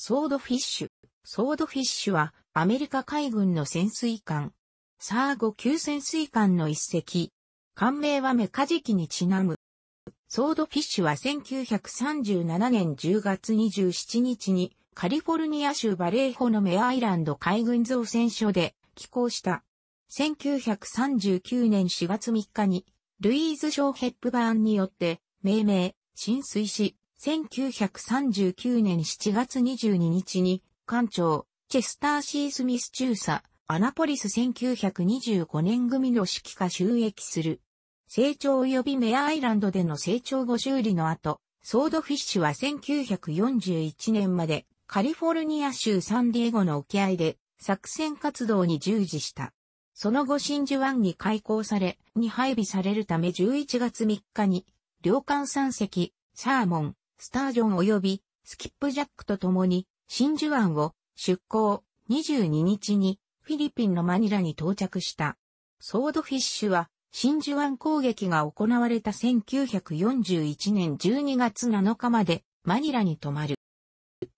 ソードフィッシュ。ソードフィッシュはアメリカ海軍の潜水艦。サーゴ級潜水艦の一隻。艦名はメカジキにちなむ。ソードフィッシュは1937年10月27日にカリフォルニア州バレーホのメアイランド海軍造船所で寄港した。1939年4月3日にルイーズ・ショーヘップバーンによって命名、浸水し、1939年7月22日に、艦長、チェスター・シー・スミス中佐、アナポリス1925年組の指揮下収益する。成長及びメアアイランドでの成長後修理の後、ソードフィッシュは1941年までカリフォルニア州サンディエゴの沖合で作戦活動に従事した。その後真珠湾に開港され、に配備されるため11月3日に、両艦3隻、サーモン、スタージョン及びスキップジャックと共に真珠湾を出港22日にフィリピンのマニラに到着した。ソードフィッシュは真珠湾攻撃が行われた1941年12月7日までマニラに泊まる。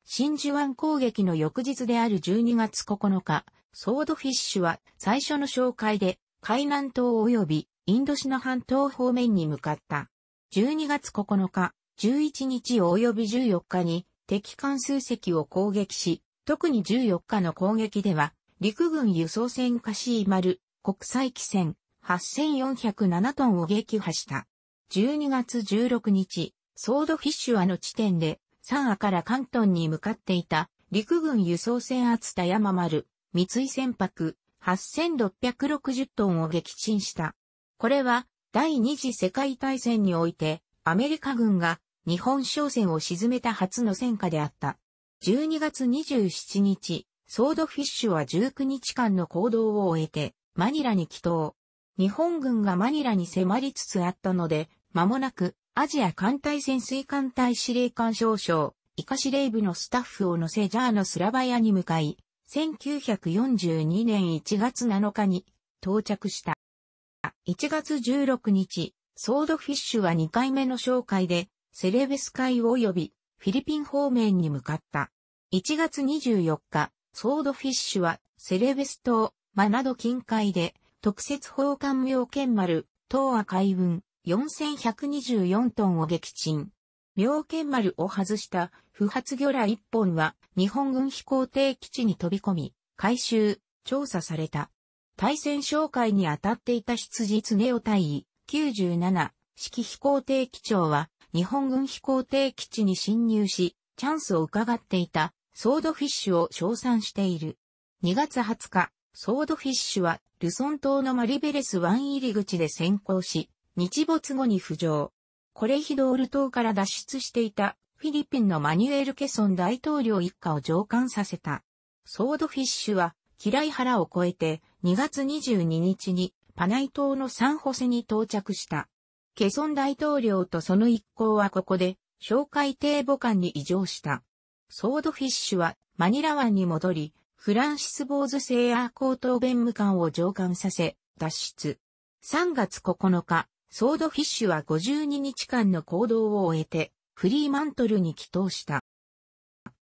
真珠湾攻撃の翌日である12月9日、ソードフィッシュは最初の紹介で海南島及びインドシナ半島方面に向かった。12月9日、11日及び14日に敵艦数隻を攻撃し、特に14日の攻撃では、陸軍輸送船カシー丸国際機船8407トンを撃破した。12月16日、ソードフィッシュアの地点で、三亜から関東に向かっていた陸軍輸送船厚田山丸三井船舶8660トンを撃沈した。これは第二次世界大戦においてアメリカ軍が日本商船を沈めた初の戦果であった。12月27日、ソードフィッシュは19日間の行動を終えて、マニラに帰島。日本軍がマニラに迫りつつあったので、間もなく、アジア艦隊潜水艦隊司令官少将、イカ司令部のスタッフを乗せジャーのスラバヤに向かい、1942年1月7日に到着した。1月16日、ソードフィッシュは2回目の紹介で、セレベス海及びフィリピン方面に向かった。1月24日、ソードフィッシュはセレベス島、マナド近海で特設砲艦妙見丸、東亜海運4124トンを撃沈。妙見丸を外した不発魚雷1本は日本軍飛行艇基地に飛び込み、回収、調査された。対戦紹介に当たっていた執実常オ大尉97式飛行艇機長は日本軍飛行艇基地に侵入し、チャンスを伺っていた、ソードフィッシュを称賛している。2月20日、ソードフィッシュは、ルソン島のマリベレス湾入り口で先行し、日没後に浮上。コレヒドール島から脱出していた、フィリピンのマニュエル・ケソン大統領一家を上官させた。ソードフィッシュは、嫌い腹を越えて、2月22日に、パナイ島のサンホセに到着した。ケソン大統領とその一行はここで、紹介艇母艦に移乗した。ソードフィッシュはマニラ湾に戻り、フランシス・ボーズセイアー高等弁務官を上官させ、脱出。3月9日、ソードフィッシュは52日間の行動を終えて、フリーマントルに帰投した。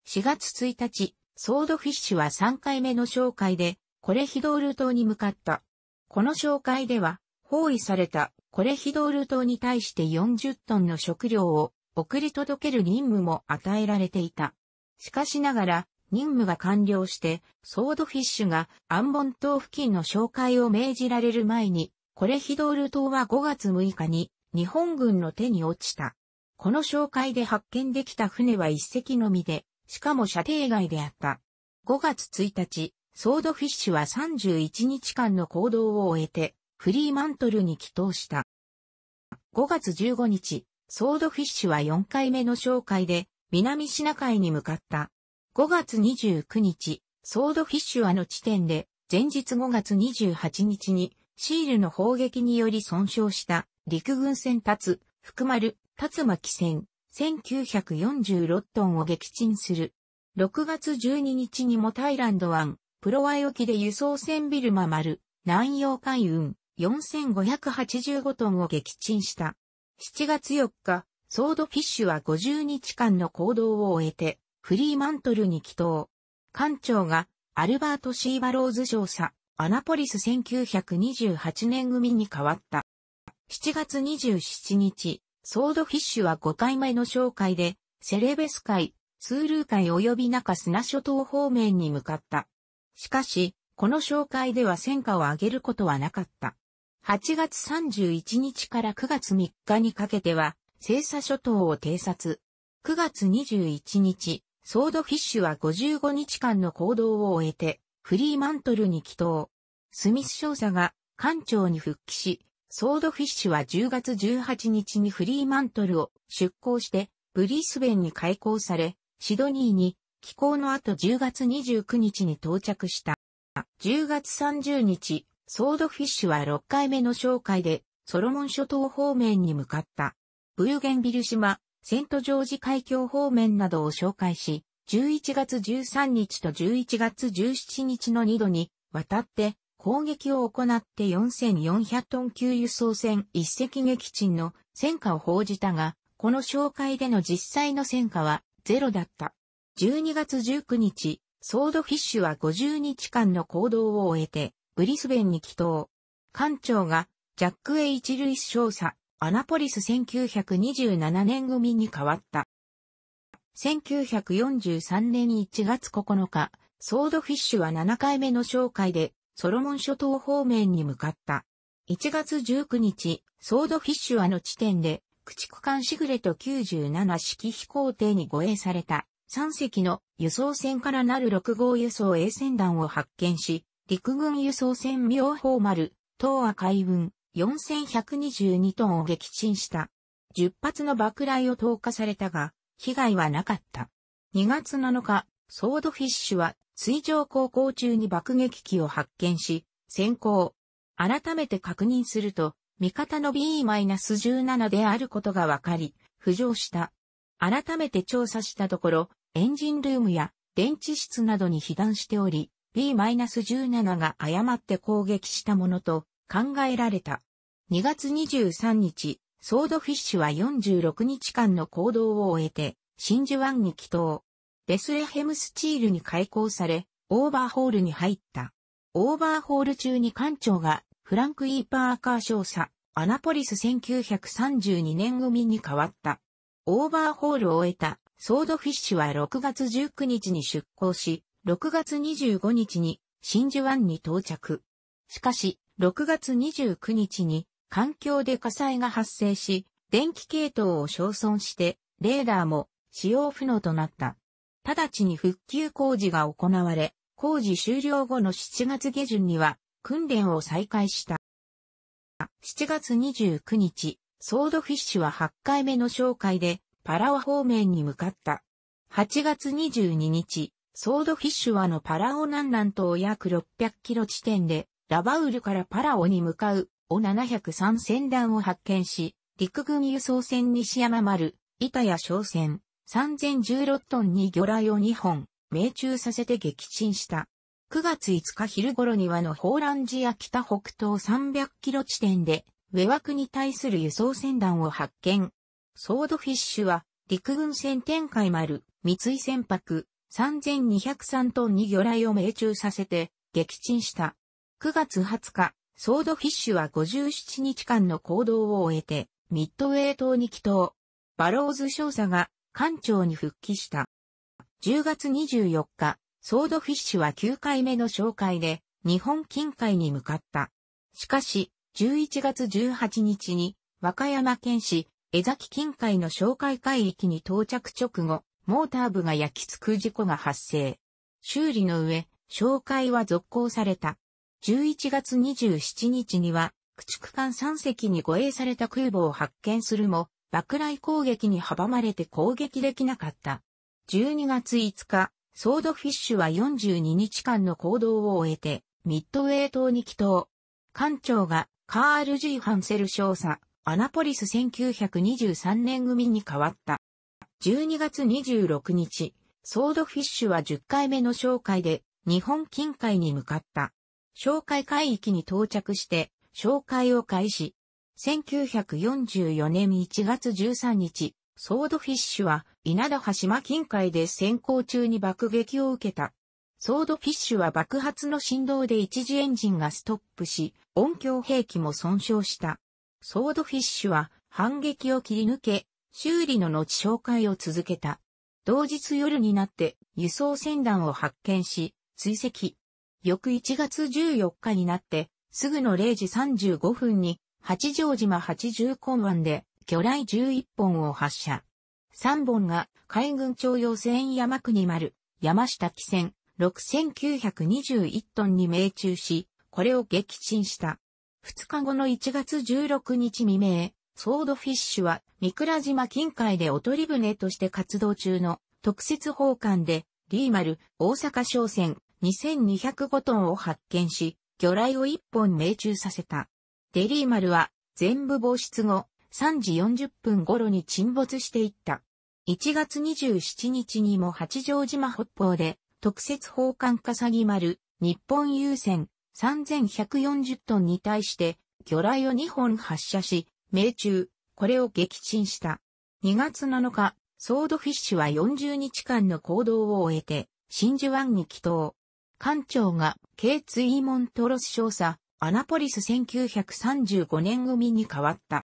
4月1日、ソードフィッシュは3回目の紹介で、コレヒドール島に向かった。この紹介では、包囲されたコレヒドール島に対して40トンの食料を送り届ける任務も与えられていた。しかしながら、任務が完了して、ソードフィッシュがアンボン島付近の紹介を命じられる前に、コレヒドール島は5月6日に日本軍の手に落ちた。この紹介で発見できた船は一隻のみで、しかも射程外であった。5月1日、ソードフィッシュは31日間の行動を終えて、フリーマントルに帰投した。5月15日、ソードフィッシュは4回目の紹介で、南シナ海に向かった。5月29日、ソードフィッシュはの地点で、前日5月28日に、シールの砲撃により損傷した陸軍船立つ、福丸、竜巻船、1946トンを撃沈する。6月12日にもタイランド湾、プロワイ沖で輸送船ビルマ丸、南洋海運、4585トンを撃沈した。7月4日、ソードフィッシュは50日間の行動を終えて、フリーマントルに帰投。艦長が、アルバート・シーバローズ少佐、アナポリス1928年組に変わった。7月27日、ソードフィッシュは5回目の紹介で、セレベス海、ツールー海及び中砂諸島方面に向かった。しかし、この紹介では戦果を上げることはなかった。8月31日から9月3日にかけては、精査諸島を偵察。9月21日、ソードフィッシュは55日間の行動を終えて、フリーマントルに帰島。スミス少佐が艦長に復帰し、ソードフィッシュは10月18日にフリーマントルを出港して、ブリースベンに開港され、シドニーに帰港の後10月29日に到着した。10月30日、ソードフィッシュは6回目の紹介で、ソロモン諸島方面に向かった。ブーゲンビル島、セントジョージ海峡方面などを紹介し、11月13日と11月17日の2度に渡って攻撃を行って4400トン級輸送船一隻撃沈の戦果を報じたが、この紹介での実際の戦果はゼロだった。12月19日、ソードフィッシュは50日間の行動を終えて、ブリスベンに帰投。艦長が、ジャック・エイチ・ルイス少佐、アナポリス1927年組に変わった。1943年1月9日、ソードフィッシュは7回目の紹介で、ソロモン諸島方面に向かった。1月19日、ソードフィッシュはの地点で、駆逐艦シグレト97式飛行艇に護衛された3隻の輸送船からなる6号輸送衛船団を発見し、陸軍輸送船妙法丸、東亜海運4122トンを撃沈した。10発の爆雷を投下されたが、被害はなかった。2月7日、ソードフィッシュは水上航行中に爆撃機を発見し、先行。改めて確認すると、味方の B-17 であることが分かり、浮上した。改めて調査したところ、エンジンルームや電池室などに被弾しており、B-17 が誤って攻撃したものと考えられた。2月23日、ソードフィッシュは46日間の行動を終えて、真珠湾に帰投。ベスレヘムスチールに開港され、オーバーホールに入った。オーバーホール中に艦長が、フランク・イーパーカー少佐、アナポリス1932年組に変わった。オーバーホールを終えた、ソードフィッシュは6月19日に出港し、6月25日に真珠湾に到着。しかし、6月29日に環境で火災が発生し、電気系統を焼損して、レーダーも使用不能となった。直ちに復旧工事が行われ、工事終了後の7月下旬には訓練を再開した。7月29日、ソードフィッシュは8回目の紹介でパラオ方面に向かった。8月22日、ソードフィッシュはのパラオ南南東約600キロ地点で、ラバウルからパラオに向かう、お703船団を発見し、陸軍輸送船西山丸、板谷商船、3016トンに魚雷を2本、命中させて撃沈した。9月5日昼頃にはのホーランジア北北東300キロ地点で、上枠に対する輸送船団を発見。ソードフィッシュは、陸軍船展開丸、三井船舶、3203トンに魚雷を命中させて撃沈した。9月20日、ソードフィッシュは57日間の行動を終えて、ミッドウェイ島に帰島。バローズ少佐が艦長に復帰した。10月24日、ソードフィッシュは9回目の紹介で日本近海に向かった。しかし、11月18日に和歌山県市江崎近海の紹介海域に到着直後、モーター部が焼きつく事故が発生。修理の上、紹介は続行された。11月27日には、駆逐艦3隻に護衛された空母を発見するも、爆雷攻撃に阻まれて攻撃できなかった。12月5日、ソードフィッシュは42日間の行動を終えて、ミッドウェー島に帰島。艦長がカール・ジー・ハンセル少佐、アナポリス1923年組に変わった。12月26日、ソードフィッシュは10回目の紹介で日本近海に向かった。紹介海域に到着して紹介を開始。1944年1月13日、ソードフィッシュは稲田島近海で先行中に爆撃を受けた。ソードフィッシュは爆発の振動で一時エンジンがストップし、音響兵器も損傷した。ソードフィッシュは反撃を切り抜け、修理の後紹介を続けた。同日夜になって輸送船団を発見し、追跡。翌1月14日になって、すぐの0時35分に、八丈島八重港湾で、魚雷11本を発射。3本が海軍徴用船山国丸、山下汽船、6921トンに命中し、これを撃沈した。2日後の1月16日未明、ソードフィッシュは、三倉島近海でおとり船として活動中の特設奉艦で、リーマル、大阪商船、2205トンを発見し、魚雷を1本命中させた。デリーマルは、全部防出後、3時40分頃に沈没していった。1月27日にも八丈島北方で、特設奉艦笠木丸、日本郵船、3140トンに対して、魚雷を2本発射し、命中、これを撃沈した。2月7日、ソードフィッシュは40日間の行動を終えて、真珠湾に帰島。艦長が、ケイツイーモントロス少佐、アナポリス1935年組に変わった。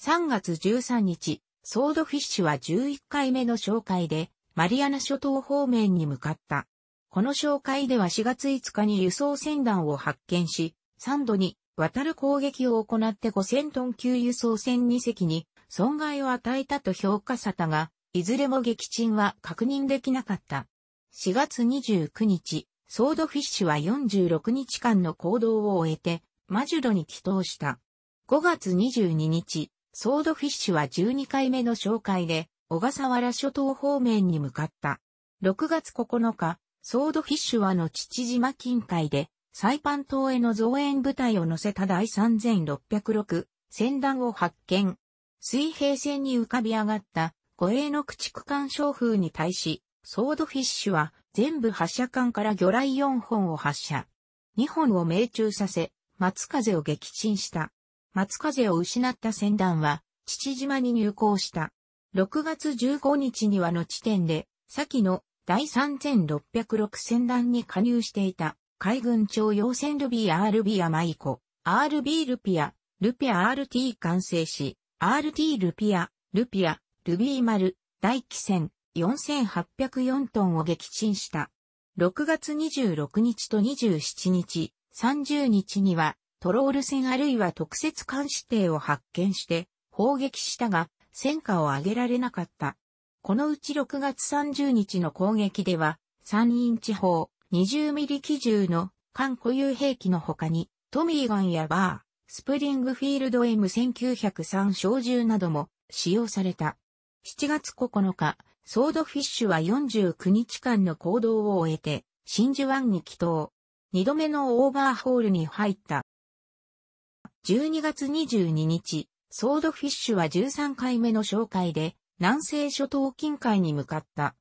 3月13日、ソードフィッシュは11回目の紹介で、マリアナ諸島方面に向かった。この紹介では4月5日に輸送船団を発見し、3度に渡る攻撃を行って5000トン級輸送船2隻に損害を与えたと評価されたが、いずれも撃沈は確認できなかった。4月29日、ソードフィッシュは46日間の行動を終えて、マジュロに帰投した。5月22日、ソードフィッシュは12回目の紹介で、小笠原諸島方面に向かった。6月9日、ソードフィッシュはの父島近海で、サイパン島への増援部隊を乗せた第3606船団を発見。水平線に浮かび上がった護衛の駆逐艦商風に対し、ソードフィッシュは全部発射艦から魚雷4本を発射。2本を命中させ、松風を撃沈した。松風を失った船団は、父島に入港した。6月15日にはの地点で、先の第3606船団に加入していた。海軍庁用船ルビア RB アマイコ、RB ルピア、ルピア RT 完成し、RT ルピア、ルピア、ルビー丸、大気船、4804トンを撃沈した。6月26日と27日、30日には、トロール船あるいは特設監視艇を発見して砲撃したが、戦果を上げられなかった。このうち6月30日の攻撃では、山陰地方、20ミリ機銃の艦固有兵器の他に、トミーガンやバー、スプリングフィールド M1903 小銃なども使用された。7月9日、ソードフィッシュは49日間の行動を終えて、真珠湾に帰島。2度目のオーバーホールに入った。12月22日、ソードフィッシュは13回目の紹介で、南西諸島近海に向かった。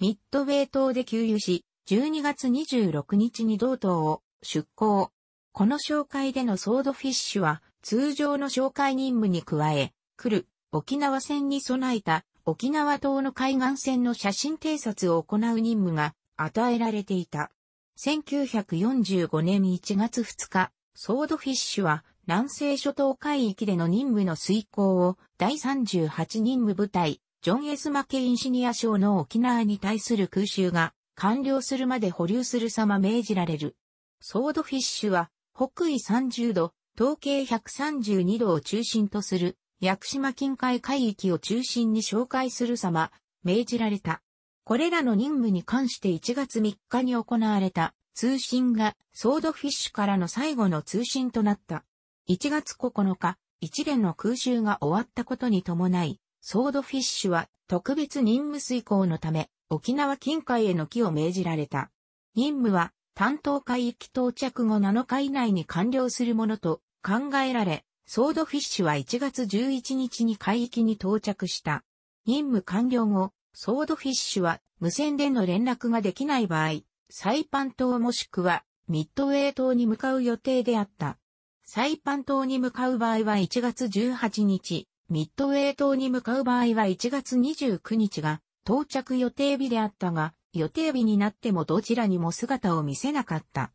ミッドウェイ島で給油し、12月26日に同島を出港。この紹介でのソードフィッシュは通常の紹介任務に加え、来る沖縄戦に備えた沖縄島の海岸線の写真偵察を行う任務が与えられていた。1945年1月2日、ソードフィッシュは南西諸島海域での任務の遂行を第38任務部隊、ジョン・エス・マケインシニア賞の沖縄に対する空襲が完了するまで保留する様命じられる。ソードフィッシュは、北緯30度、東経132度を中心とする、屋久島近海海域を中心に紹介する様、命じられた。これらの任務に関して1月3日に行われた通信がソードフィッシュからの最後の通信となった。1月9日、一連の空襲が終わったことに伴い、ソードフィッシュは特別任務遂行のため、沖縄近海への帰を命じられた。任務は、担当海域到着後7日以内に完了するものと考えられ、ソードフィッシュは1月11日に海域に到着した。任務完了後、ソードフィッシュは無線での連絡ができない場合、サイパン島もしくはミッドウェー島に向かう予定であった。サイパン島に向かう場合は1月18日、ミッドウェー島に向かう場合は1月29日が到着予定日であったが、予定日になってもどちらにも姿を見せなかった。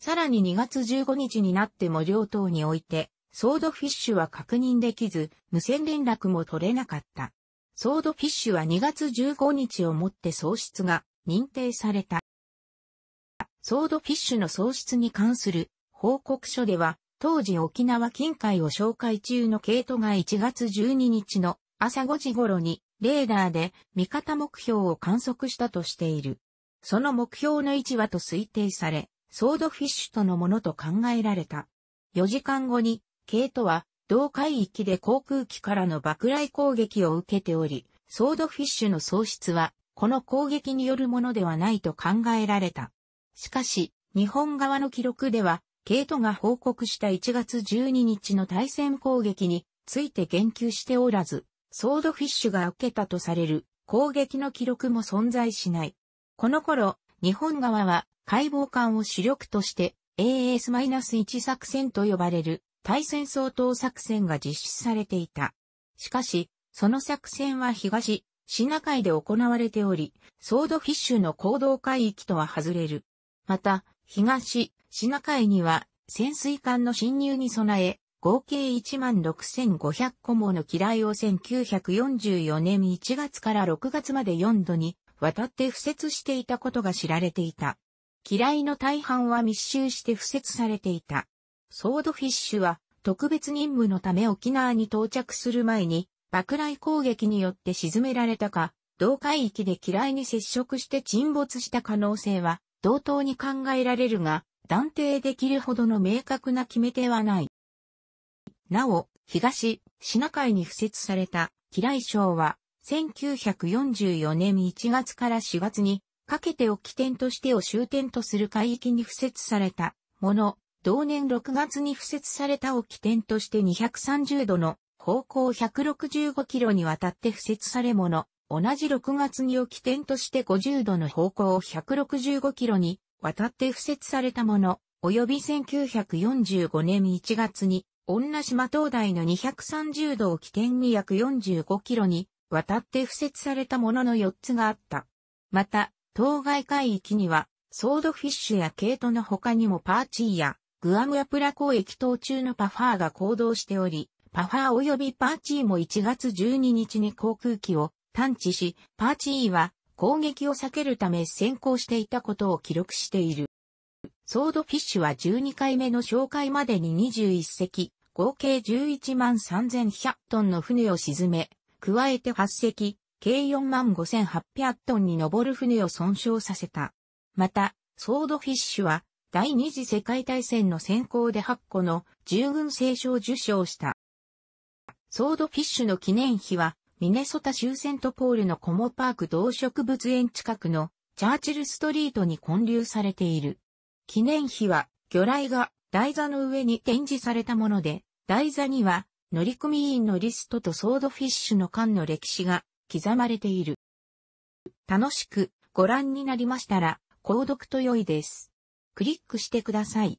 さらに2月15日になっても両党において、ソードフィッシュは確認できず、無線連絡も取れなかった。ソードフィッシュは2月15日をもって喪失が認定された。ソードフィッシュの喪失に関する報告書では、当時沖縄近海を紹介中のケートが1月12日の朝5時頃にレーダーで味方目標を観測したとしている。その目標の位置はと推定され、ソードフィッシュとのものと考えられた。4時間後に、ケートは同海域で航空機からの爆雷攻撃を受けており、ソードフィッシュの喪失は、この攻撃によるものではないと考えられた。しかし、日本側の記録では、ゲートが報告した1月12日の対戦攻撃について言及しておらず、ソードフィッシュが受けたとされる攻撃の記録も存在しない。この頃、日本側は解剖艦を主力として AS-1 作戦と呼ばれる対戦相当作戦が実施されていた。しかし、その作戦は東、シナ海で行われており、ソードフィッシュの行動海域とは外れる。また、東、シナ海には潜水艦の侵入に備え、合計16,500個もの機雷を1944年1月から6月まで4度に渡って付設していたことが知られていた。機雷の大半は密集して付設されていた。ソードフィッシュは特別任務のため沖縄に到着する前に爆雷攻撃によって沈められたか、同海域で機雷に接触して沈没した可能性は同等に考えられるが、断定できるほどの明確な決め手はない。なお、東、シナ海に付設された、キライ省は、1944年1月から4月に、かけてを起点としてを終点とする海域に付設されたもの、同年6月に付設されたを起点として230度の方向165キロにわたって付設されもの、同じ6月にを起点として50度の方向165キロに渡って付設されたもの、及び1945年1月に、女島灯台の230度を起点に約45キロに、渡って付設されたものの4つがあった。また、当該海域には、ソードフィッシュやケイトの他にもパーチーや、グアムアプラ港駅等中のパファーが行動しており、パファー及びパーチーも1月12日に航空機を探知し、パーチーは攻撃を避けるため先行していたことを記録している。ソードフィッシュは12回目の紹介までに21隻、合計11万3100トンの船を沈め、加えて8隻、計4万5800トンに上る船を損傷させた。また、ソードフィッシュは、第二次世界大戦の先行で8個の従軍聖賞を受賞した。ソードフィッシュの記念碑は、ミネソタ州セントポールのコモパーク動植物園近くのチャーチルストリートに建立されている。記念碑は、魚雷が台座の上に展示されたもので、台座には乗組員のリストとソードフィッシュの缶の歴史が刻まれている。楽しくご覧になりましたら、購読と良いです。クリックしてください。